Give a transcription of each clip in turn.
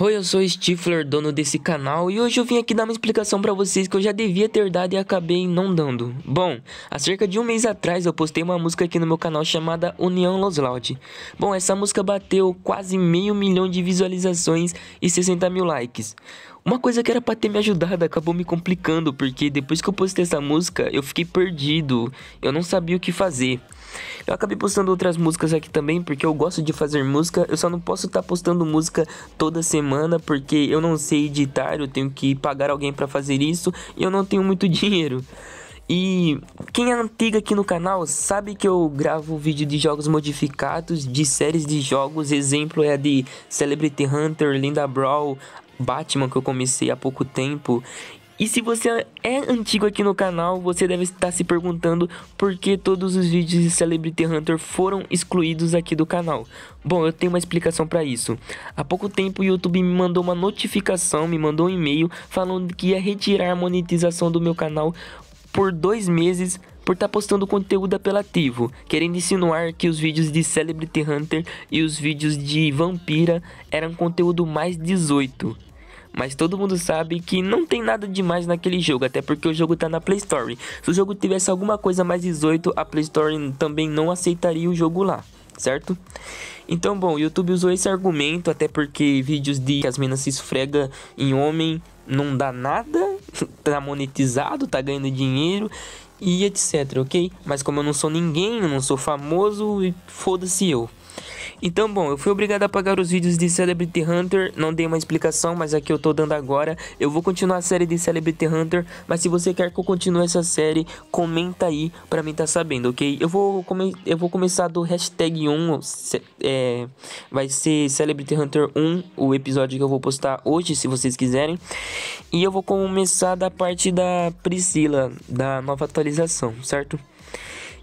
Oi, eu sou Stifler, dono desse canal, e hoje eu vim aqui dar uma explicação para vocês que eu já devia ter dado e acabei não dando. Bom, há cerca de um mês atrás eu postei uma música aqui no meu canal chamada União Los Loud. Bom, essa música bateu quase meio milhão de visualizações e 60 mil likes. Uma coisa que era pra ter me ajudado acabou me complicando, porque depois que eu postei essa música, eu fiquei perdido. Eu não sabia o que fazer. Eu acabei postando outras músicas aqui também, porque eu gosto de fazer música. Eu só não posso estar tá postando música toda semana, porque eu não sei editar, eu tenho que pagar alguém para fazer isso e eu não tenho muito dinheiro. E quem é antiga aqui no canal sabe que eu gravo vídeo de jogos modificados, de séries de jogos, exemplo é a de Celebrity Hunter, Linda Brawl, Batman que eu comecei há pouco tempo. E se você é antigo aqui no canal, você deve estar se perguntando por que todos os vídeos de Celebrity Hunter foram excluídos aqui do canal. Bom, eu tenho uma explicação para isso. Há pouco tempo o YouTube me mandou uma notificação, me mandou um e-mail falando que ia retirar a monetização do meu canal por dois meses por estar tá postando conteúdo apelativo, querendo insinuar que os vídeos de Celebrity Hunter e os vídeos de Vampira eram conteúdo mais 18. Mas todo mundo sabe que não tem nada demais naquele jogo, até porque o jogo tá na Play Store. Se o jogo tivesse alguma coisa mais 18, a Play Store também não aceitaria o jogo lá, certo? Então, bom, o YouTube usou esse argumento, até porque vídeos de que as meninas se esfrega em homem não dá nada, tá monetizado, tá ganhando dinheiro e etc, ok? Mas como eu não sou ninguém, eu não sou famoso e foda-se eu. Então, bom, eu fui obrigado a pagar os vídeos de Celebrity Hunter, não dei uma explicação, mas aqui eu tô dando agora. Eu vou continuar a série de Celebrity Hunter, mas se você quer que eu continue essa série, comenta aí pra mim tá sabendo, ok? Eu vou, eu vou começar do hashtag 1, é, vai ser Celebrity Hunter 1, o episódio que eu vou postar hoje, se vocês quiserem. E eu vou começar da parte da Priscila, da nova atualização, certo?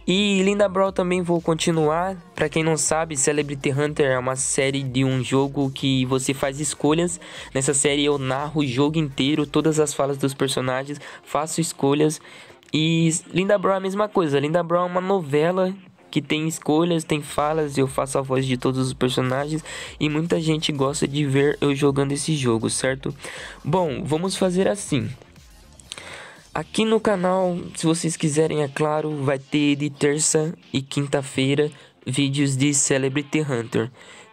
E Linda Brawl também vou continuar. Para quem não sabe, Celebrity Hunter é uma série de um jogo que você faz escolhas. Nessa série eu narro o jogo inteiro, todas as falas dos personagens, faço escolhas. E Linda Brown é a mesma coisa. Linda Brown é uma novela que tem escolhas, tem falas, eu faço a voz de todos os personagens e muita gente gosta de ver eu jogando esse jogo, certo? Bom, vamos fazer assim. Aqui no canal, se vocês quiserem, é claro, vai ter de terça e quinta-feira vídeos de Celebrity Hunter,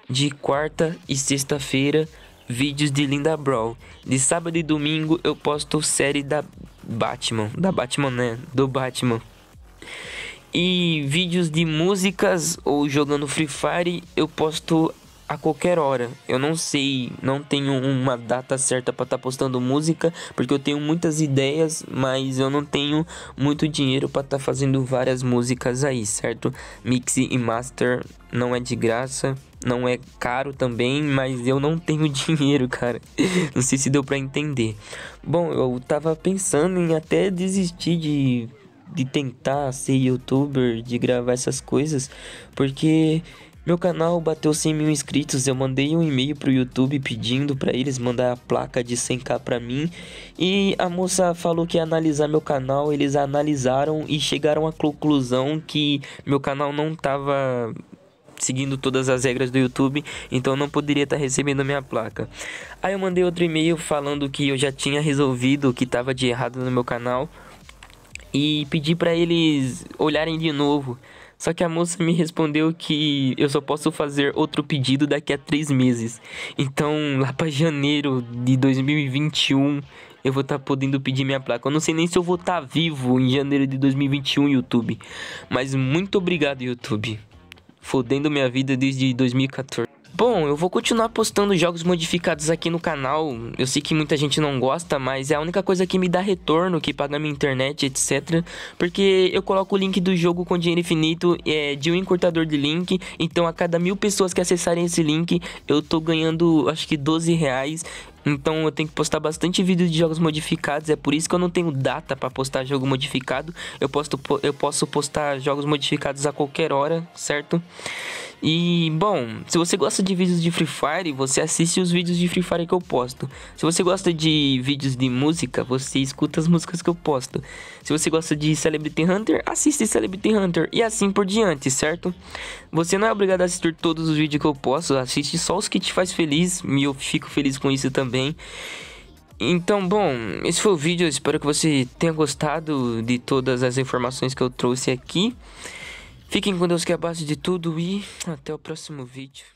de quarta e sexta-feira vídeos de Linda Brawl. De sábado e domingo eu posto série da Batman, da Batman, né? Do Batman. E vídeos de músicas ou jogando Free Fire eu posto a qualquer hora. Eu não sei, não tenho uma data certa para estar tá postando música, porque eu tenho muitas ideias, mas eu não tenho muito dinheiro para estar tá fazendo várias músicas aí, certo? Mix e master não é de graça, não é caro também, mas eu não tenho dinheiro, cara. não sei se deu para entender. Bom, eu tava pensando em até desistir de de tentar ser youtuber, de gravar essas coisas, porque meu canal bateu 100 mil inscritos, eu mandei um e-mail pro YouTube pedindo para eles mandar a placa de 100k para mim e a moça falou que ia analisar meu canal, eles analisaram e chegaram à conclusão que meu canal não tava seguindo todas as regras do YouTube, então não poderia estar tá recebendo minha placa. Aí eu mandei outro e-mail falando que eu já tinha resolvido o que tava de errado no meu canal e pedi para eles olharem de novo. Só que a moça me respondeu que eu só posso fazer outro pedido daqui a três meses. Então, lá para janeiro de 2021, eu vou estar tá podendo pedir minha placa. Eu não sei nem se eu vou estar tá vivo em janeiro de 2021, YouTube. Mas muito obrigado, YouTube. Fodendo minha vida desde 2014. Bom, eu vou continuar postando jogos modificados aqui no canal. Eu sei que muita gente não gosta, mas é a única coisa que me dá retorno, que paga minha internet, etc. Porque eu coloco o link do jogo com dinheiro infinito é, de um encurtador de link. Então a cada mil pessoas que acessarem esse link, eu tô ganhando acho que 12 reais. Então eu tenho que postar bastante vídeo de jogos modificados, é por isso que eu não tenho data para postar jogo modificado. Eu, posso eu posso postar jogos modificados a qualquer hora, certo? E bom, se você gosta de vídeos de Free Fire, você assiste os vídeos de Free Fire que eu posto. Se você gosta de vídeos de música, você escuta as músicas que eu posto. Se você gosta de Celebrity Hunter, assiste Celebrity Hunter e assim por diante, certo? Você não é obrigado a assistir todos os vídeos que eu posto, assiste só os que te faz feliz e eu fico feliz com isso também. Então, bom, esse foi o vídeo. Eu espero que você tenha gostado de todas as informações que eu trouxe aqui. Fiquem com Deus que é a base de tudo e até o próximo vídeo.